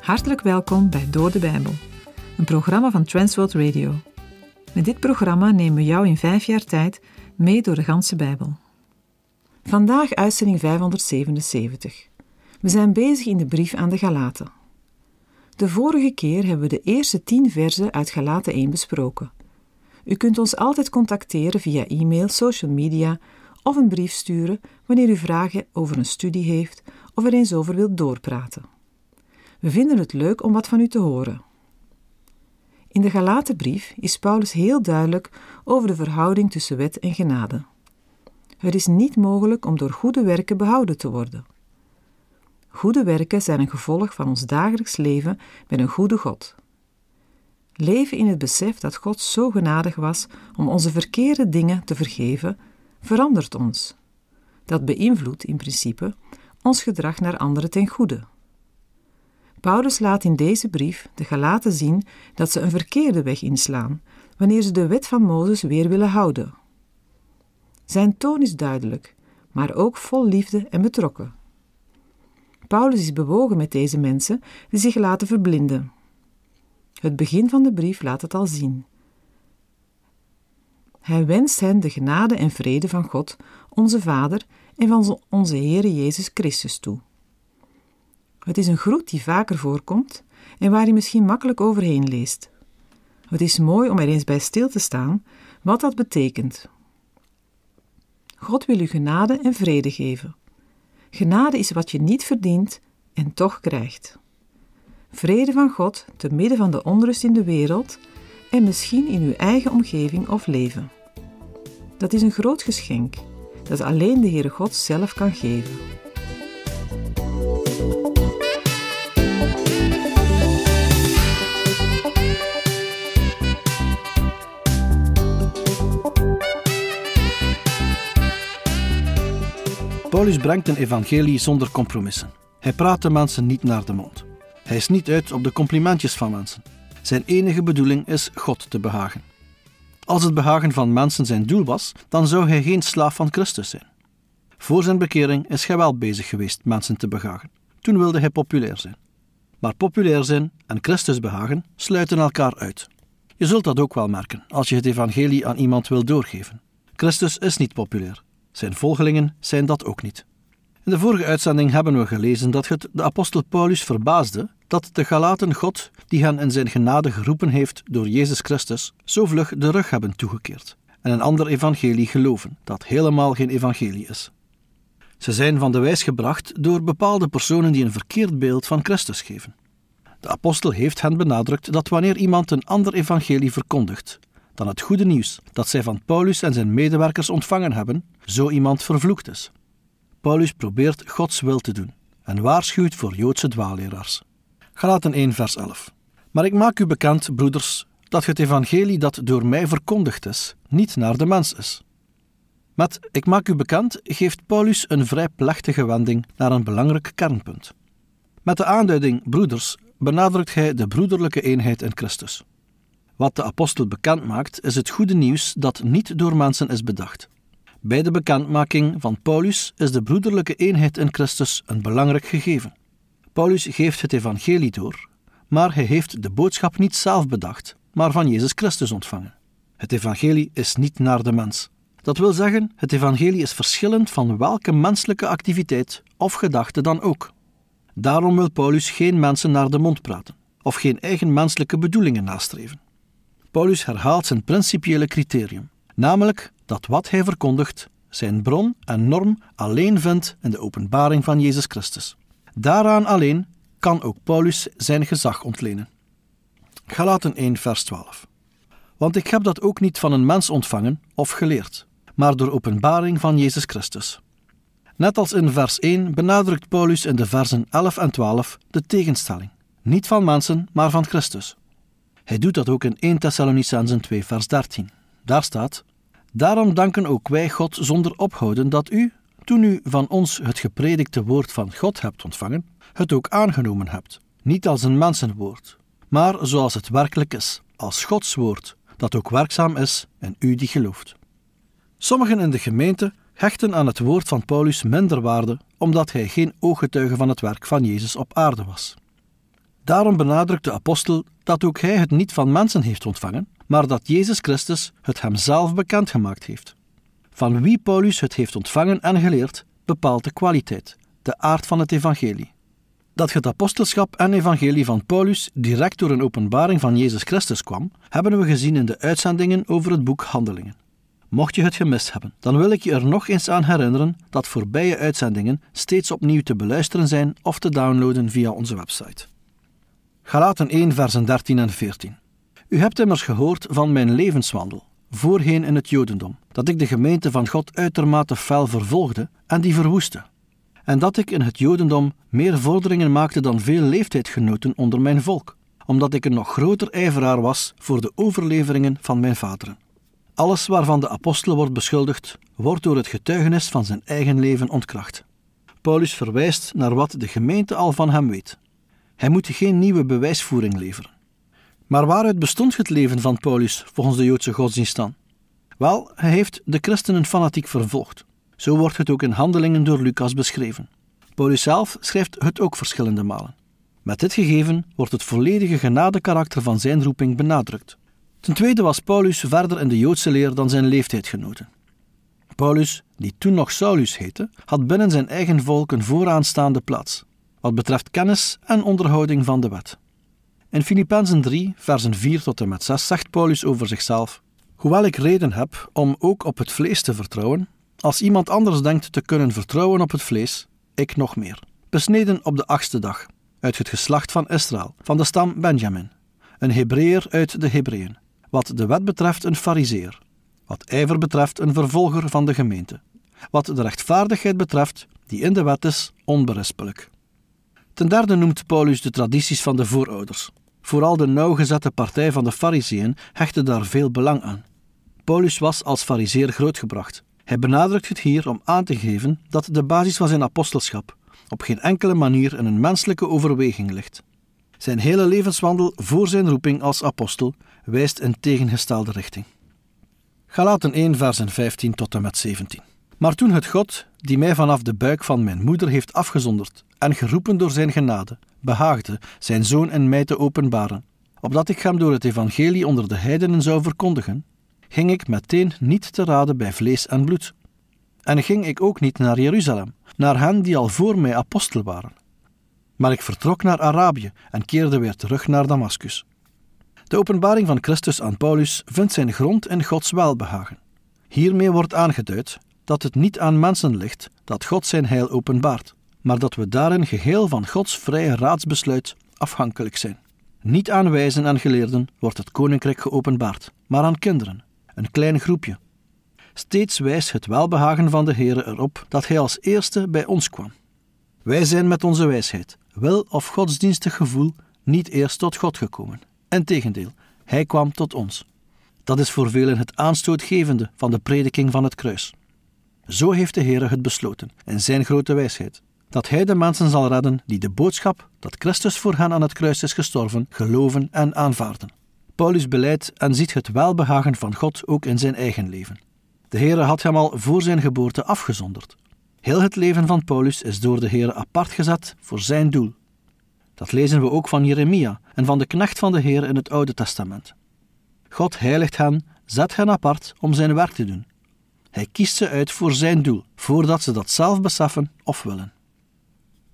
Hartelijk welkom bij Door de Bijbel, een programma van Transworld Radio. Met dit programma nemen we jou in vijf jaar tijd mee door de ganse Bijbel. Vandaag uitzending 577. We zijn bezig in de brief aan de Galaten. De vorige keer hebben we de eerste tien verzen uit Galaten 1 besproken. U kunt ons altijd contacteren via e-mail, social media of een brief sturen wanneer u vragen over een studie heeft of er eens over wilt doorpraten. We vinden het leuk om wat van u te horen. In de Galatenbrief is Paulus heel duidelijk over de verhouding tussen wet en genade. Het is niet mogelijk om door goede werken behouden te worden. Goede werken zijn een gevolg van ons dagelijks leven met een goede God. Leven in het besef dat God zo genadig was om onze verkeerde dingen te vergeven, verandert ons. Dat beïnvloedt in principe ons gedrag naar anderen ten goede. Paulus laat in deze brief de Galaten zien dat ze een verkeerde weg inslaan wanneer ze de wet van Mozes weer willen houden. Zijn toon is duidelijk, maar ook vol liefde en betrokken. Paulus is bewogen met deze mensen die zich laten verblinden. Het begin van de brief laat het al zien. Hij wenst hen de genade en vrede van God, onze Vader en van onze Heere Jezus Christus toe. Het is een groet die vaker voorkomt en waar je misschien makkelijk overheen leest. Het is mooi om er eens bij stil te staan wat dat betekent. God wil u genade en vrede geven. Genade is wat je niet verdient en toch krijgt. Vrede van God te midden van de onrust in de wereld en misschien in uw eigen omgeving of leven. Dat is een groot geschenk dat alleen de Heere God zelf kan geven. Paulus brengt een evangelie zonder compromissen. Hij praat de mensen niet naar de mond. Hij is niet uit op de complimentjes van mensen. Zijn enige bedoeling is God te behagen. Als het behagen van mensen zijn doel was, dan zou hij geen slaaf van Christus zijn. Voor zijn bekering is hij wel bezig geweest mensen te behagen. Toen wilde hij populair zijn. Maar populair zijn en Christus behagen sluiten elkaar uit. Je zult dat ook wel merken als je het evangelie aan iemand wil doorgeven. Christus is niet populair. Zijn volgelingen zijn dat ook niet. In de vorige uitzending hebben we gelezen dat het de apostel Paulus verbaasde dat de Galaten God, die hen in zijn genade geroepen heeft door Jezus Christus, zo vlug de rug hebben toegekeerd en een ander evangelie geloven, dat helemaal geen evangelie is. Ze zijn van de wijs gebracht door bepaalde personen die een verkeerd beeld van Christus geven. De apostel heeft hen benadrukt dat wanneer iemand een ander evangelie verkondigt, dan het goede nieuws dat zij van Paulus en zijn medewerkers ontvangen hebben, zo iemand vervloekt is. Paulus probeert Gods wil te doen en waarschuwt voor Joodse dwaalleraars. Galaten 1 vers 11 Maar ik maak u bekend, broeders, dat het evangelie dat door mij verkondigd is, niet naar de mens is. Met ik maak u bekend geeft Paulus een vrij plechtige wending naar een belangrijk kernpunt. Met de aanduiding broeders benadrukt hij de broederlijke eenheid in Christus. Wat de apostel bekend maakt, is het goede nieuws dat niet door mensen is bedacht. Bij de bekendmaking van Paulus is de broederlijke eenheid in Christus een belangrijk gegeven. Paulus geeft het evangelie door, maar hij heeft de boodschap niet zelf bedacht, maar van Jezus Christus ontvangen. Het evangelie is niet naar de mens. Dat wil zeggen, het evangelie is verschillend van welke menselijke activiteit of gedachte dan ook. Daarom wil Paulus geen mensen naar de mond praten, of geen eigen menselijke bedoelingen nastreven. Paulus herhaalt zijn principiële criterium, namelijk dat wat hij verkondigt zijn bron en norm alleen vindt in de openbaring van Jezus Christus. Daaraan alleen kan ook Paulus zijn gezag ontlenen. Galaten 1, vers 12. Want ik heb dat ook niet van een mens ontvangen of geleerd, maar door openbaring van Jezus Christus. Net als in vers 1 benadrukt Paulus in de versen 11 en 12 de tegenstelling: niet van mensen, maar van Christus. Hij doet dat ook in 1 Thessalonicenzen 2 vers 13. Daar staat, Daarom danken ook wij God zonder ophouden dat u, toen u van ons het gepredikte woord van God hebt ontvangen, het ook aangenomen hebt. Niet als een mensenwoord, maar zoals het werkelijk is, als Gods woord, dat ook werkzaam is in u die gelooft. Sommigen in de gemeente hechten aan het woord van Paulus minder waarde omdat hij geen ooggetuige van het werk van Jezus op aarde was. Daarom benadrukt de apostel dat ook hij het niet van mensen heeft ontvangen, maar dat Jezus Christus het hem zelf bekendgemaakt heeft. Van wie Paulus het heeft ontvangen en geleerd, bepaalt de kwaliteit, de aard van het evangelie. Dat het apostelschap en evangelie van Paulus direct door een openbaring van Jezus Christus kwam, hebben we gezien in de uitzendingen over het boek Handelingen. Mocht je het gemist hebben, dan wil ik je er nog eens aan herinneren dat voorbije uitzendingen steeds opnieuw te beluisteren zijn of te downloaden via onze website. Galaten 1, versen 13 en 14. U hebt immers gehoord van mijn levenswandel, voorheen in het Jodendom, dat ik de gemeente van God uitermate fel vervolgde en die verwoestte. En dat ik in het Jodendom meer vorderingen maakte dan veel leeftijdgenoten onder mijn volk, omdat ik een nog groter ijveraar was voor de overleveringen van mijn vaderen. Alles waarvan de apostel wordt beschuldigd, wordt door het getuigenis van zijn eigen leven ontkracht. Paulus verwijst naar wat de gemeente al van hem weet. Hij moet geen nieuwe bewijsvoering leveren. Maar waaruit bestond het leven van Paulus volgens de Joodse godsdienst dan? Wel, hij heeft de christenen fanatiek vervolgd. Zo wordt het ook in handelingen door Lucas beschreven. Paulus zelf schrijft het ook verschillende malen. Met dit gegeven wordt het volledige genadekarakter van zijn roeping benadrukt. Ten tweede was Paulus verder in de Joodse leer dan zijn leeftijdgenoten. Paulus, die toen nog Saulus heette, had binnen zijn eigen volk een vooraanstaande plaats wat betreft kennis en onderhouding van de wet. In Filippenzen 3, versen 4 tot en met 6 zegt Paulus over zichzelf: Hoewel ik reden heb om ook op het vlees te vertrouwen, als iemand anders denkt te kunnen vertrouwen op het vlees, ik nog meer. Besneden op de achtste dag, uit het geslacht van Israël, van de stam Benjamin, een Hebreer uit de Hebreeën, wat de wet betreft een fariseer, wat ijver betreft een vervolger van de gemeente, wat de rechtvaardigheid betreft, die in de wet is, onberispelijk. Ten derde noemt Paulus de tradities van de voorouders. Vooral de nauwgezette partij van de Fariseeën hechtte daar veel belang aan. Paulus was als fariseer grootgebracht. Hij benadrukt het hier om aan te geven dat de basis van zijn apostelschap op geen enkele manier in een menselijke overweging ligt. Zijn hele levenswandel voor zijn roeping als apostel wijst in tegengestelde richting. Galaten 1, versen 15 tot en met 17. Maar toen het God, die mij vanaf de buik van mijn moeder heeft afgezonderd en geroepen door zijn genade, behaagde zijn zoon en mij te openbaren, opdat ik hem door het evangelie onder de heidenen zou verkondigen, ging ik meteen niet te raden bij vlees en bloed. En ging ik ook niet naar Jeruzalem, naar hen die al voor mij apostel waren. Maar ik vertrok naar Arabië en keerde weer terug naar Damascus. De openbaring van Christus aan Paulus vindt zijn grond in Gods welbehagen. Hiermee wordt aangeduid dat het niet aan mensen ligt dat God zijn heil openbaart, maar dat we daarin geheel van Gods vrije raadsbesluit afhankelijk zijn. Niet aan wijzen en geleerden wordt het koninkrijk geopenbaard, maar aan kinderen, een klein groepje. Steeds wijst het welbehagen van de Heer erop dat Hij als eerste bij ons kwam. Wij zijn met onze wijsheid, wil of godsdienstig gevoel niet eerst tot God gekomen. Integendeel, Hij kwam tot ons. Dat is voor velen het aanstootgevende van de prediking van het kruis. Zo heeft de Heer het besloten, in zijn grote wijsheid, dat hij de mensen zal redden die de boodschap dat Christus voor hen aan het kruis is gestorven, geloven en aanvaarden. Paulus beleidt en ziet het welbehagen van God ook in zijn eigen leven. De Heere had hem al voor zijn geboorte afgezonderd. Heel het leven van Paulus is door de Heere apart gezet voor zijn doel. Dat lezen we ook van Jeremia en van de knecht van de Heer in het Oude Testament. God heiligt hen, zet hen apart om zijn werk te doen, hij kiest ze uit voor zijn doel, voordat ze dat zelf beseffen of willen.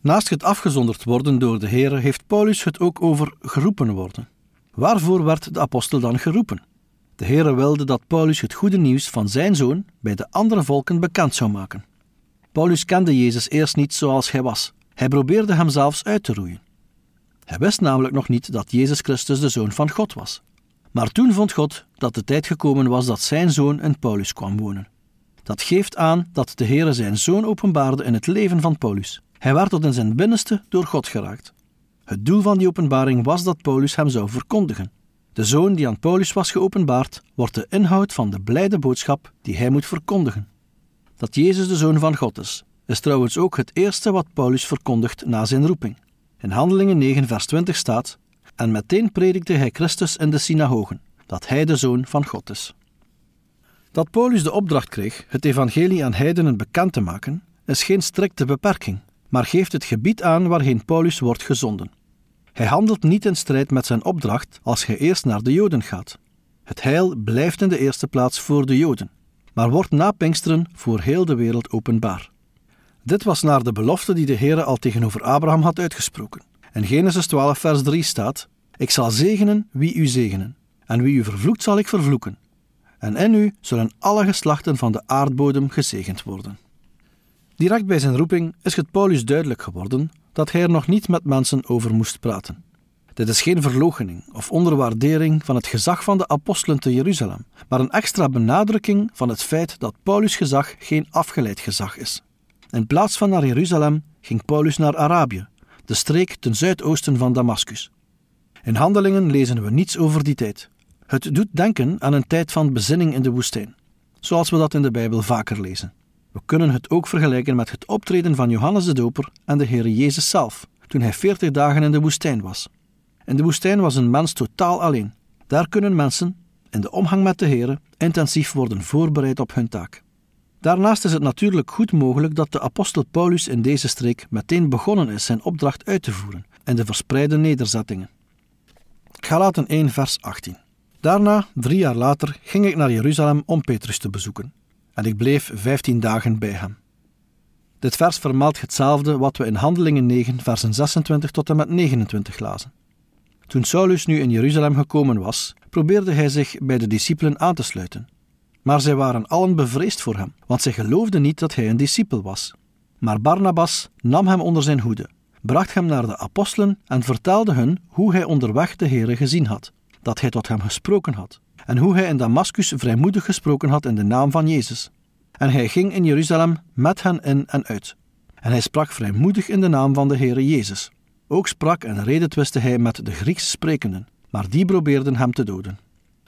Naast het afgezonderd worden door de Heer, heeft Paulus het ook over geroepen worden. Waarvoor werd de apostel dan geroepen? De Heer wilde dat Paulus het goede nieuws van zijn zoon bij de andere volken bekend zou maken. Paulus kende Jezus eerst niet zoals hij was. Hij probeerde hem zelfs uit te roeien. Hij wist namelijk nog niet dat Jezus Christus de zoon van God was. Maar toen vond God dat de tijd gekomen was dat zijn zoon in Paulus kwam wonen. Dat geeft aan dat de Heere zijn zoon openbaarde in het leven van Paulus. Hij werd tot in zijn binnenste door God geraakt. Het doel van die openbaring was dat Paulus hem zou verkondigen. De zoon die aan Paulus was geopenbaard, wordt de inhoud van de blijde boodschap die hij moet verkondigen. Dat Jezus de zoon van God is, is trouwens ook het eerste wat Paulus verkondigt na zijn roeping. In Handelingen 9, vers 20 staat: En meteen predikte hij Christus in de synagogen, dat hij de zoon van God is. Dat Paulus de opdracht kreeg het evangelie aan heidenen bekend te maken, is geen strikte beperking, maar geeft het gebied aan waarheen Paulus wordt gezonden. Hij handelt niet in strijd met zijn opdracht als hij eerst naar de Joden gaat. Het heil blijft in de eerste plaats voor de Joden, maar wordt na Pinksteren voor heel de wereld openbaar. Dit was naar de belofte die de Heere al tegenover Abraham had uitgesproken. In Genesis 12, vers 3 staat: Ik zal zegenen wie u zegenen, en wie u vervloekt zal ik vervloeken. En in u zullen alle geslachten van de aardbodem gezegend worden. Direct bij zijn roeping is het Paulus duidelijk geworden dat hij er nog niet met mensen over moest praten. Dit is geen verloochening of onderwaardering van het gezag van de apostelen te Jeruzalem, maar een extra benadrukking van het feit dat Paulus' gezag geen afgeleid gezag is. In plaats van naar Jeruzalem ging Paulus naar Arabië, de streek ten zuidoosten van Damascus. In handelingen lezen we niets over die tijd, het doet denken aan een tijd van bezinning in de woestijn, zoals we dat in de Bijbel vaker lezen. We kunnen het ook vergelijken met het optreden van Johannes de Doper en de Heer Jezus zelf, toen hij veertig dagen in de woestijn was. In de woestijn was een mens totaal alleen. Daar kunnen mensen, in de omgang met de Heer, intensief worden voorbereid op hun taak. Daarnaast is het natuurlijk goed mogelijk dat de apostel Paulus in deze streek meteen begonnen is zijn opdracht uit te voeren in de verspreide nederzettingen. Galaten 1, vers 18. Daarna, drie jaar later, ging ik naar Jeruzalem om Petrus te bezoeken. En ik bleef vijftien dagen bij hem. Dit vers vermeldt hetzelfde wat we in Handelingen 9, versen 26 tot en met 29 lazen. Toen Saulus nu in Jeruzalem gekomen was, probeerde hij zich bij de discipelen aan te sluiten. Maar zij waren allen bevreesd voor hem, want zij geloofden niet dat hij een discipel was. Maar Barnabas nam hem onder zijn hoede, bracht hem naar de apostelen en vertelde hun hoe hij onderweg de Here gezien had dat hij tot hem gesproken had, en hoe hij in Damascus vrijmoedig gesproken had in de naam van Jezus. En hij ging in Jeruzalem met hen in en uit. En hij sprak vrijmoedig in de naam van de Heere Jezus. Ook sprak en redetwiste hij met de Grieks sprekenden, maar die probeerden hem te doden.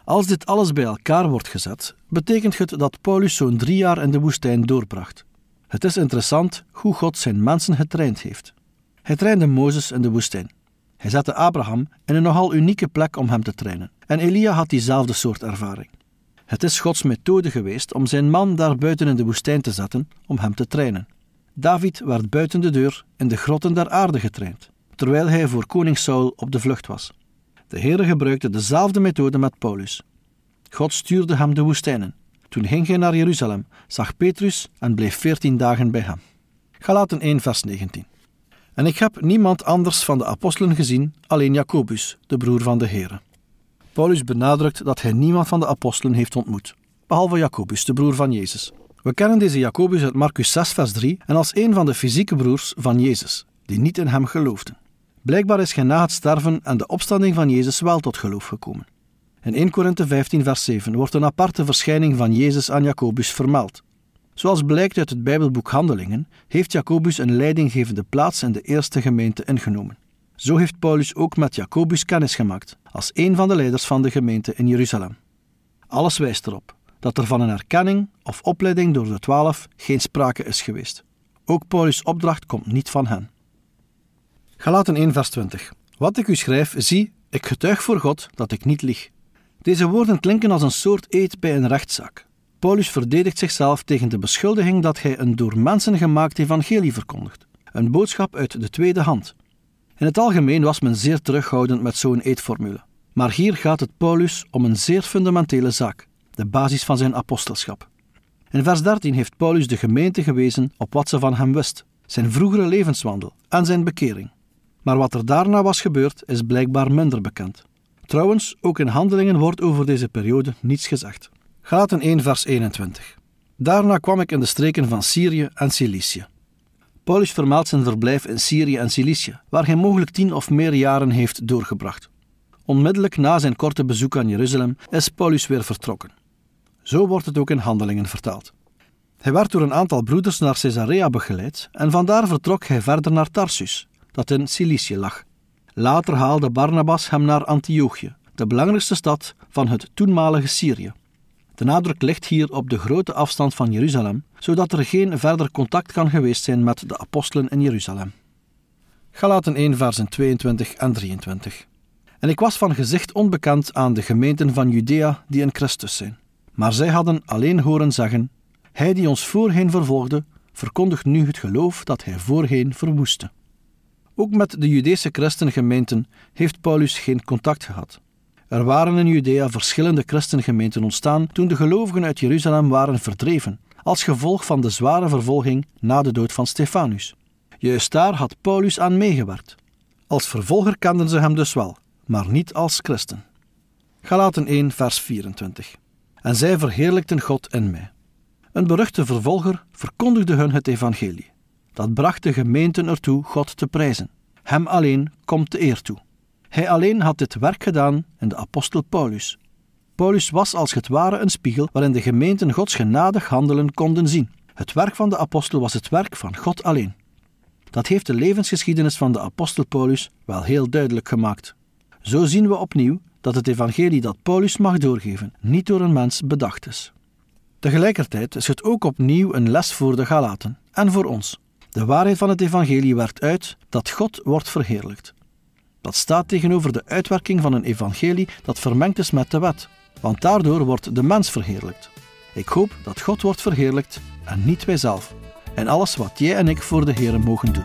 Als dit alles bij elkaar wordt gezet, betekent het dat Paulus zo'n drie jaar in de woestijn doorbracht. Het is interessant hoe God zijn mensen getraind heeft. Hij trainde Mozes in de woestijn. Hij zette Abraham in een nogal unieke plek om hem te trainen. En Elia had diezelfde soort ervaring. Het is Gods methode geweest om zijn man daar buiten in de woestijn te zetten om hem te trainen. David werd buiten de deur in de grotten der aarde getraind, terwijl hij voor koning Saul op de vlucht was. De Heere gebruikte dezelfde methode met Paulus. God stuurde hem de woestijnen. Toen ging hij naar Jeruzalem, zag Petrus en bleef veertien dagen bij hem. Galaten 1, vers 19. En ik heb niemand anders van de apostelen gezien, alleen Jacobus, de broer van de Here. Paulus benadrukt dat hij niemand van de apostelen heeft ontmoet, behalve Jacobus, de broer van Jezus. We kennen deze Jacobus uit Marcus 6, vers 3 en als een van de fysieke broers van Jezus, die niet in hem geloofden. Blijkbaar is hij na het sterven en de opstanding van Jezus wel tot geloof gekomen. In 1 Korinthe 15, vers 7 wordt een aparte verschijning van Jezus aan Jacobus vermeld. Zoals blijkt uit het Bijbelboek Handelingen, heeft Jacobus een leidinggevende plaats in de eerste gemeente ingenomen. Zo heeft Paulus ook met Jacobus kennis gemaakt, als een van de leiders van de gemeente in Jeruzalem. Alles wijst erop dat er van een erkenning of opleiding door de twaalf geen sprake is geweest. Ook Paulus' opdracht komt niet van hen. Galaten 1, vers 20. Wat ik u schrijf, zie, ik getuig voor God dat ik niet lieg. Deze woorden klinken als een soort eed bij een rechtszaak. Paulus verdedigt zichzelf tegen de beschuldiging dat hij een door mensen gemaakt evangelie verkondigt, een boodschap uit de tweede hand. In het algemeen was men zeer terughoudend met zo'n eetformule. Maar hier gaat het Paulus om een zeer fundamentele zaak, de basis van zijn apostelschap. In vers 13 heeft Paulus de gemeente gewezen op wat ze van hem wist, zijn vroegere levenswandel en zijn bekering. Maar wat er daarna was gebeurd is blijkbaar minder bekend. Trouwens, ook in handelingen wordt over deze periode niets gezegd. Gaten 1, vers 21. Daarna kwam ik in de streken van Syrië en Cilicië. Paulus vermeldt zijn verblijf in Syrië en Cilicië, waar hij mogelijk tien of meer jaren heeft doorgebracht. Onmiddellijk na zijn korte bezoek aan Jeruzalem is Paulus weer vertrokken. Zo wordt het ook in Handelingen vertaald. Hij werd door een aantal broeders naar Caesarea begeleid en vandaar vertrok hij verder naar Tarsus, dat in Cilicië lag. Later haalde Barnabas hem naar Antiochië, de belangrijkste stad van het toenmalige Syrië, de nadruk ligt hier op de grote afstand van Jeruzalem, zodat er geen verder contact kan geweest zijn met de apostelen in Jeruzalem. Galaten 1, versen 22 en 23. En ik was van gezicht onbekend aan de gemeenten van Judea die in Christus zijn. Maar zij hadden alleen horen zeggen: Hij die ons voorheen vervolgde, verkondigt nu het geloof dat hij voorheen verwoestte. Ook met de Judese christengemeenten heeft Paulus geen contact gehad. Er waren in Judea verschillende christengemeenten ontstaan toen de gelovigen uit Jeruzalem waren verdreven, als gevolg van de zware vervolging na de dood van Stefanus. Juist daar had Paulus aan meegewerkt. Als vervolger kenden ze hem dus wel, maar niet als christen. Galaten 1, vers 24. En zij verheerlijkten God in mij. Een beruchte vervolger verkondigde hun het evangelie. Dat bracht de gemeenten ertoe God te prijzen. Hem alleen komt de eer toe. Hij alleen had dit werk gedaan en de apostel Paulus. Paulus was als het ware een spiegel waarin de gemeenten Gods genadig handelen konden zien. Het werk van de apostel was het werk van God alleen. Dat heeft de levensgeschiedenis van de apostel Paulus wel heel duidelijk gemaakt. Zo zien we opnieuw dat het evangelie dat Paulus mag doorgeven niet door een mens bedacht is. Tegelijkertijd is het ook opnieuw een les voor de Galaten en voor ons. De waarheid van het evangelie werd uit dat God wordt verheerlijkt. Dat staat tegenover de uitwerking van een evangelie dat vermengd is met de wet, want daardoor wordt de mens verheerlijkt. Ik hoop dat God wordt verheerlijkt en niet wijzelf zelf, en alles wat jij en ik voor de Heer mogen doen.